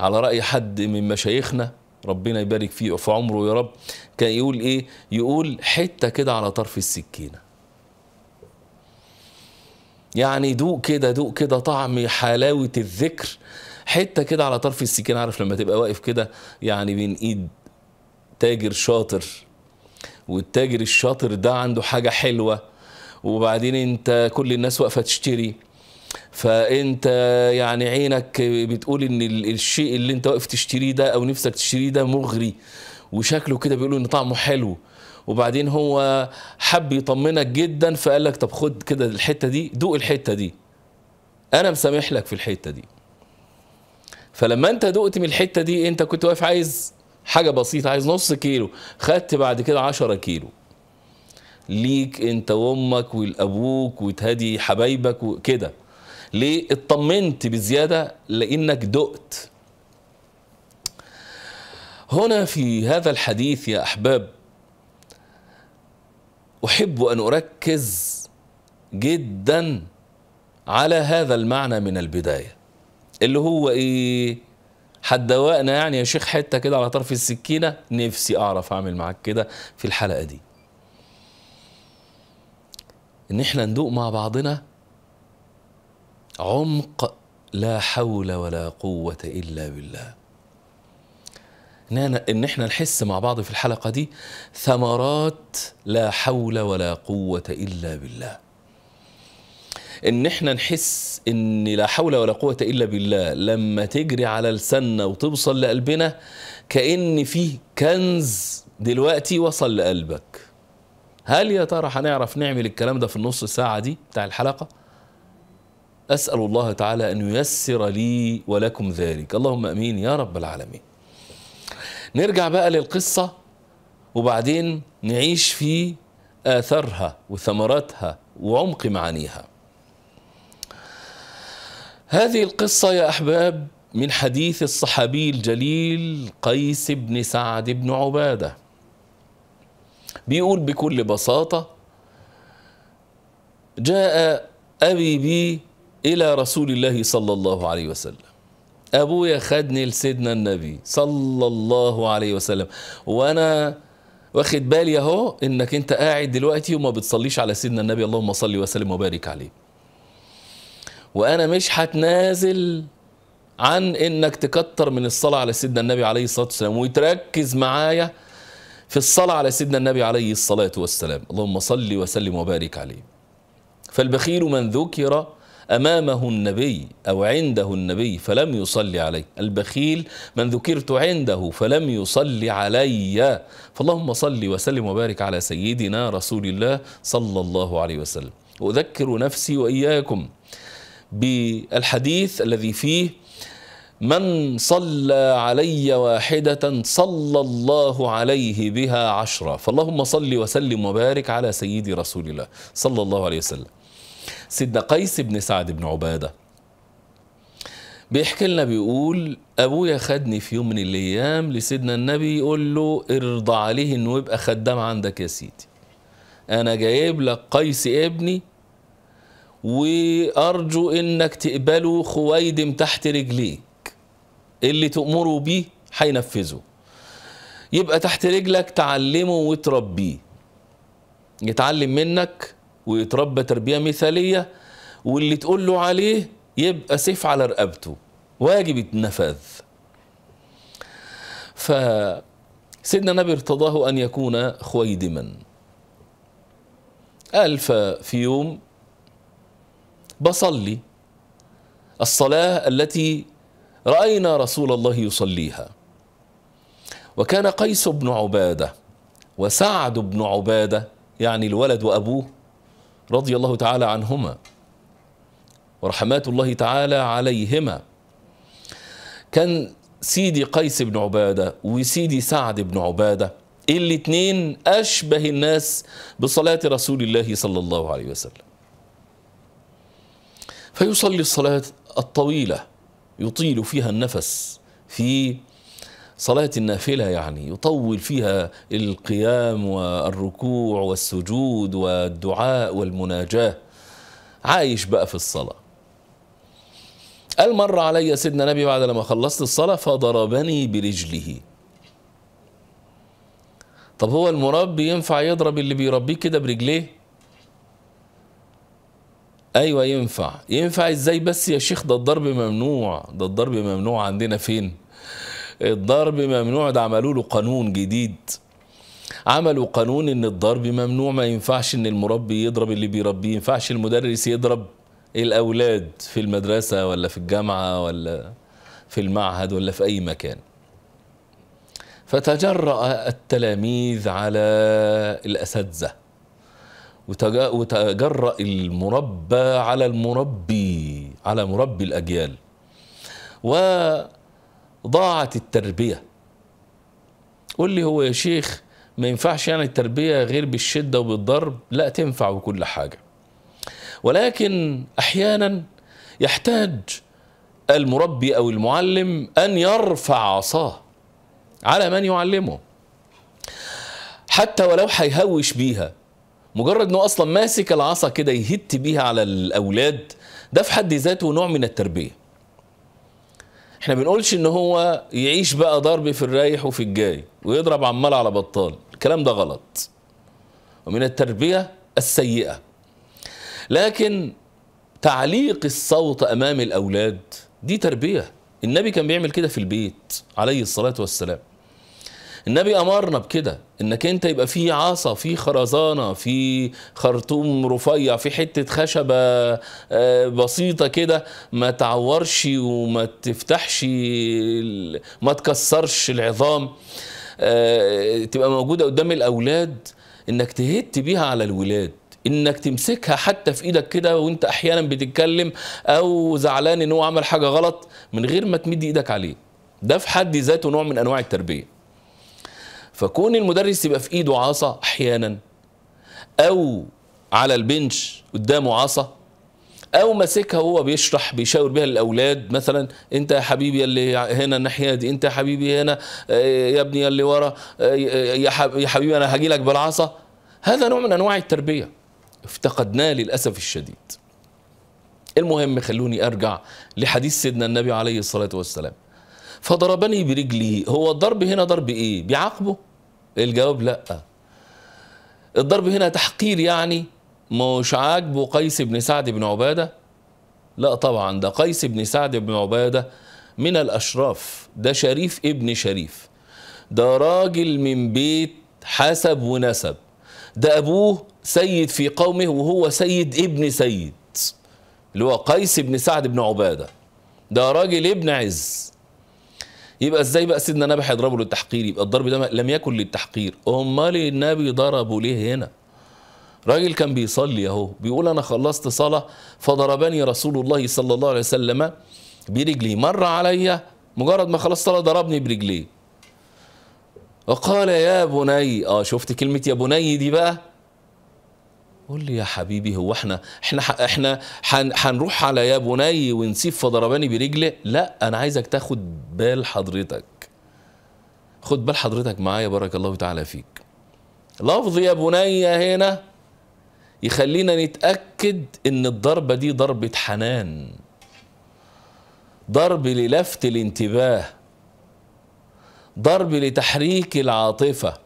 على رأي حد من مشايخنا ربنا يبارك فيه في عمره يا رب كان يقول ايه يقول حتة كده على طرف السكينة يعني دوق كده دوق كده طعم حلاوة الذكر حتة كده على طرف السكينة عارف لما تبقى واقف كده يعني بين ايد تاجر شاطر والتاجر الشاطر ده عنده حاجة حلوة وبعدين انت كل الناس واقفة تشتري فانت يعني عينك بتقول ان الشيء اللي انت واقف تشتريه ده او نفسك تشتريه ده مغري وشكله كده بيقولوا ان طعمه حلو وبعدين هو حب يطمنك جدا فقال لك طب خد كده الحته دي دوق الحته دي انا مسامح لك في الحته دي فلما انت دقت من الحته دي انت كنت واقف عايز حاجه بسيطه عايز نص كيلو خدت بعد كده 10 كيلو ليك انت وامك والابوك وتهدي حبايبك وكده ليه اطمنت بزيادة لأنك دقت هنا في هذا الحديث يا أحباب أحب أن أركز جدا على هذا المعنى من البداية اللي هو إيه هتدوقنا يعني يا شيخ حتة كده على طرف السكينة نفسي أعرف أعمل معاك كده في الحلقة دي إن إحنا ندوق مع بعضنا عمق لا حول ولا قوة إلا بالله إن إحنا نحس مع بعض في الحلقة دي ثمرات لا حول ولا قوة إلا بالله إن إحنا نحس إن لا حول ولا قوة إلا بالله لما تجري على لساننا وتوصل لقلبنا كأن فيه كنز دلوقتي وصل لقلبك هل يا ترى هنعرف نعمل الكلام ده في النص ساعة دي بتاع الحلقة؟ أسأل الله تعالى أن ييسر لي ولكم ذلك اللهم أمين يا رب العالمين نرجع بقى للقصة وبعدين نعيش في آثارها وثمراتها وعمق معانيها هذه القصة يا أحباب من حديث الصحابي الجليل قيس بن سعد بن عبادة بيقول بكل بساطة جاء أبي بي إلى رسول الله صلى الله عليه وسلم أبويا خدني لسيدنا النبي صلى الله عليه وسلم وأنا واخد بالي أهو إنك أنت قاعد دلوقتي وما بتصليش على سيدنا النبي اللهم صل وسلم وبارك عليه وأنا مش هتنازل عن إنك تكتر من الصلاة على سيدنا النبي عليه الصلاة والسلام وتركز معايا في الصلاة على سيدنا النبي عليه الصلاة والسلام اللهم صل وسلم وبارك عليه فالبخيل من ذكر أمامه النبي أو عنده النبي فلم يصلي عليه البخيل من ذكرت عنده فلم يصلي علي فاللهم صل وسلم وبارك على سيدنا رسول الله صلى الله عليه وسلم وأذكر نفسي وإياكم بالحديث الذي فيه من صلى علي واحدة صلى الله عليه بها عشرة فاللهم صل وسلم وبارك على سيدي رسول الله صلى الله عليه وسلم سيدنا قيس بن سعد بن عبادة بيحكي لنا بيقول أبويا خدني في يوم من الأيام لسيدنا النبي يقول له ارضى عليه إنه يبقى خدام عندك يا سيدي أنا جايب لك قيس ابني وأرجو إنك تقبله خويدم تحت رجليك اللي تأمره بيه هينفذه يبقى تحت رجلك تعلمه وتربيه يتعلم منك ويتربى تربية مثالية واللي تقول له عليه يبقى سيف على رقبته واجب يتنفذ فسيدنا النبي ارتضاه أن يكون خويدما قال ففي يوم بصلي الصلاة التي رأينا رسول الله يصليها وكان قيس بن عبادة وسعد بن عبادة يعني الولد وأبوه رضي الله تعالى عنهما ورحمات الله تعالى عليهما كان سيدي قيس بن عبادة وسيدي سعد بن عبادة الاثنين أشبه الناس بصلاة رسول الله صلى الله عليه وسلم فيصلي الصلاة الطويلة يطيل فيها النفس في صلاة النافلة يعني يطول فيها القيام والركوع والسجود والدعاء والمناجاة عايش بقى في الصلاة قال مر علي سيدنا النبي بعد لما خلصت الصلاة فضربني برجله طب هو المربي ينفع يضرب اللي بيربيه كده برجليه ايوه ينفع ينفع ازاي بس يا شيخ ده الضرب ممنوع ده الضرب ممنوع عندنا فين الضرب ممنوع ده عملوا له قانون جديد عملوا قانون ان الضرب ممنوع ما ينفعش ان المربي يضرب اللي بيربيه ينفعش المدرس يضرب الاولاد في المدرسه ولا في الجامعه ولا في المعهد ولا في اي مكان فتجرأ التلاميذ على الأساتذة وتجرأ المربى على المربي على مربي الأجيال و ضاعت التربية قل لي هو يا شيخ ما ينفعش يعني التربية غير بالشدة وبالضرب لا تنفع بكل حاجة ولكن أحيانا يحتاج المربي أو المعلم أن يرفع عصاه على من يعلمه حتى ولو هيهوش بيها مجرد انه اصلا ماسك العصا كده يهت بيها على الاولاد ده في حد ذاته نوع من التربيه احنا بنقولش ان هو يعيش بقى ضرب في الرايح وفي الجاي ويضرب عمال على بطال الكلام ده غلط ومن التربية السيئة لكن تعليق الصوت أمام الأولاد دي تربية النبي كان بيعمل كده في البيت عليه الصلاة والسلام النبي امرنا بكده انك انت يبقى في عصا في خرزانه في خرطوم رفيع في حته خشبه آه، بسيطه كده ما تعورش وما تفتحش ما تكسرش العظام آه، تبقى موجوده قدام الاولاد انك تهت بيها على الولاد انك تمسكها حتى في ايدك كده وانت احيانا بتتكلم او زعلان ان هو عمل حاجه غلط من غير ما تمد ايدك عليه ده في حد ذاته نوع من انواع التربيه فكون المدرس يبقى في ايده عصا احيانا او على البنش قدامه عصا او ماسكها وهو بيشرح بيشاور بيها الاولاد مثلا انت يا حبيبي اللي هنا الناحيه دي انت يا حبيبي هنا آه، يا ابني اللي ورا آه، يا حبيبي انا هاجي لك بالعصا هذا نوع من انواع التربيه افتقدناه للاسف الشديد المهم خلوني ارجع لحديث سيدنا النبي عليه الصلاه والسلام فضربني برجلي هو الضرب هنا ضرب ايه بيعاقبه الجواب لا الضرب هنا تحقير يعني مش عاجبه قيس بن سعد بن عباده لا طبعا ده قيس بن سعد بن عباده من الاشراف ده شريف ابن شريف ده راجل من بيت حسب ونسب ده ابوه سيد في قومه وهو سيد ابن سيد اللي هو قيس بن سعد بن عباده ده راجل ابن عز يبقى ازاي بقى سيدنا النبي هيضربه للتحقير يبقى الضرب ده لم يكن للتحقير امال النبي ضربه ليه هنا راجل كان بيصلي اهو بيقول انا خلصت صلاه فضربني رسول الله صلى الله عليه وسلم برجلي مر عليا مجرد ما خلصت صلاه ضربني برجليه وقال يا بني اه شفت كلمه يا بني دي بقى قول لي يا حبيبي هو احنا احنا احنا هنروح على يا بني ونسيب فضرباني برجله لا انا عايزك تاخد بال حضرتك خد بال حضرتك معايا بارك الله تعالى فيك لفظ يا بني هنا يخلينا نتاكد ان الضربه دي ضربه حنان ضرب للفت الانتباه ضرب لتحريك العاطفه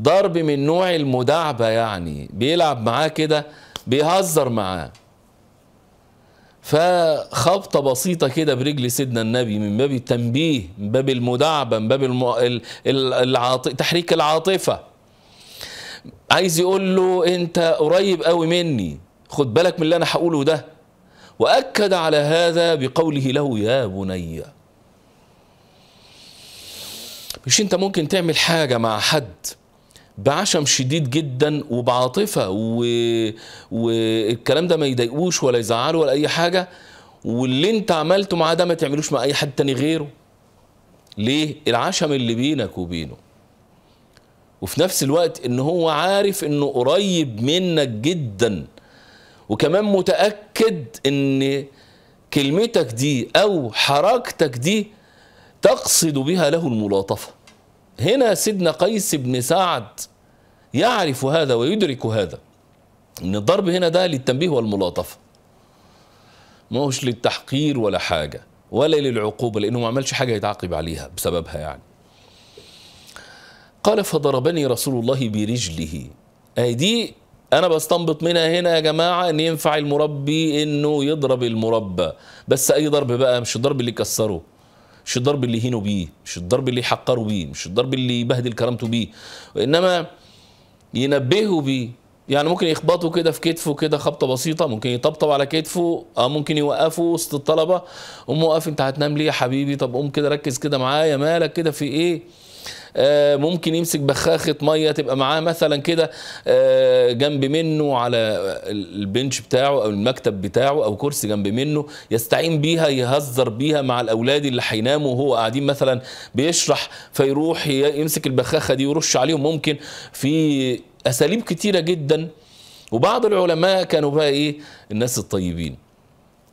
ضرب من نوع المداعبة يعني بيلعب معاه كده بيهزر معاه فخبطة بسيطة كده برجل سيدنا النبي من باب التنبيه من باب المداعبة من باب الم... العاط... تحريك العاطفة عايز يقول له انت قريب قوي مني خد بالك من اللي انا هقوله ده وأكد على هذا بقوله له يا بني مش انت ممكن تعمل حاجة مع حد بعشم شديد جدا وبعاطفه و... والكلام ده ما يضايقوش ولا يزعله ولا اي حاجه واللي انت عملته معاه ده ما تعملوش مع اي حد تاني غيره ليه العشم اللي بينك وبينه وفي نفس الوقت ان هو عارف انه قريب منك جدا وكمان متاكد ان كلمتك دي او حركتك دي تقصد بها له الملاطفه هنا سيدنا قيس بن سعد يعرف هذا ويدرك هذا ان الضرب هنا ده للتنبيه والملاطفه ما هوش للتحقير ولا حاجه ولا للعقوبه لانه ما عملش حاجه يتعاقب عليها بسببها يعني قال فضربني رسول الله برجله اي دي انا بستنبط منها هنا يا جماعه ان ينفع المربي انه يضرب المربى بس اي ضرب بقى مش الضرب اللي يكسره مش الضرب اللي هينوا بيه مش الضرب اللي حقروا بيه مش الضرب اللي بهدل كرامته بيه وانما ينبهوا بيه يعني ممكن يخبطوا كده في كتفه كده خبطه بسيطه ممكن يطبطب على كتفه اه ممكن يوقفه وسط الطلبه قوم وقف انت هتنام ليه يا حبيبي طب قوم كده ركز كده معايا مالك كده في ايه آه، ممكن يمسك بخاخه ميه تبقى معاه مثلا كده آه، جنب منه على البنش بتاعه او المكتب بتاعه او كرسي جنب منه يستعين بيها يهزر بيها مع الاولاد اللي هيناموا وهو قاعدين مثلا بيشرح فيروح يمسك البخاخه دي ويرش عليهم ممكن في اساليب كتيره جدا وبعض العلماء كانوا بقى ايه الناس الطيبين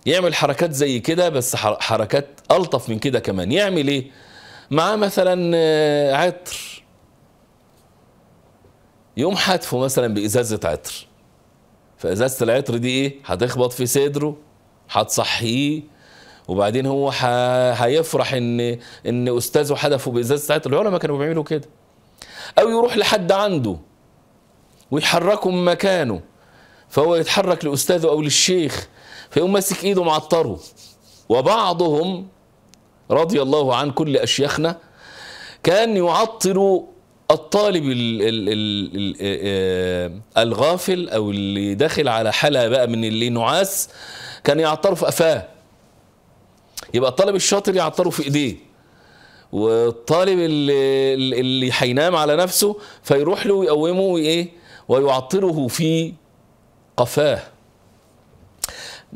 يعمل حركات زي كده بس حركات الطف من كده كمان يعمل ايه معاه مثلا آه، عطر يقوم حتفه مثلا بإزازة عطر فإزازة العطر دي إيه؟ هتخبط في صدره هتصحيه وبعدين هو هيفرح ان ان استاذه حدفه بازازه عطر العلماء كانوا بيعملوا كده او يروح لحد عنده ويحركه من مكانه فهو يتحرك لاستاذه او للشيخ فيقوم ماسك ايده معطره وبعضهم رضي الله عن كل أشيخنا كان يعطل الطالب الـ الـ الـ آه، آه، الغافل أو اللي داخل على حالة بقى من اللي نعاس كان يعطره في قفاه يبقى الطالب الشاطر يعطره في إيديه والطالب اللي, اللي حينام على نفسه فيروح له ويقومه وايه ويعطره في قفاه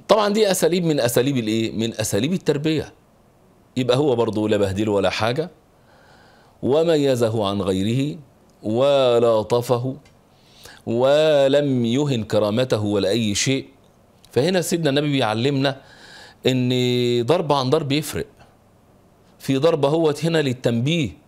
طبعا دي اساليب من اساليب الايه من اساليب التربيه يبقى هو برضه لا بهدله ولا حاجة وميزه عن غيره ولاطفه ولم يهن كرامته ولا أي شيء فهنا سيدنا النبي بيعلمنا ان ضرب عن ضرب يفرق في ضربة هوت هنا للتنبيه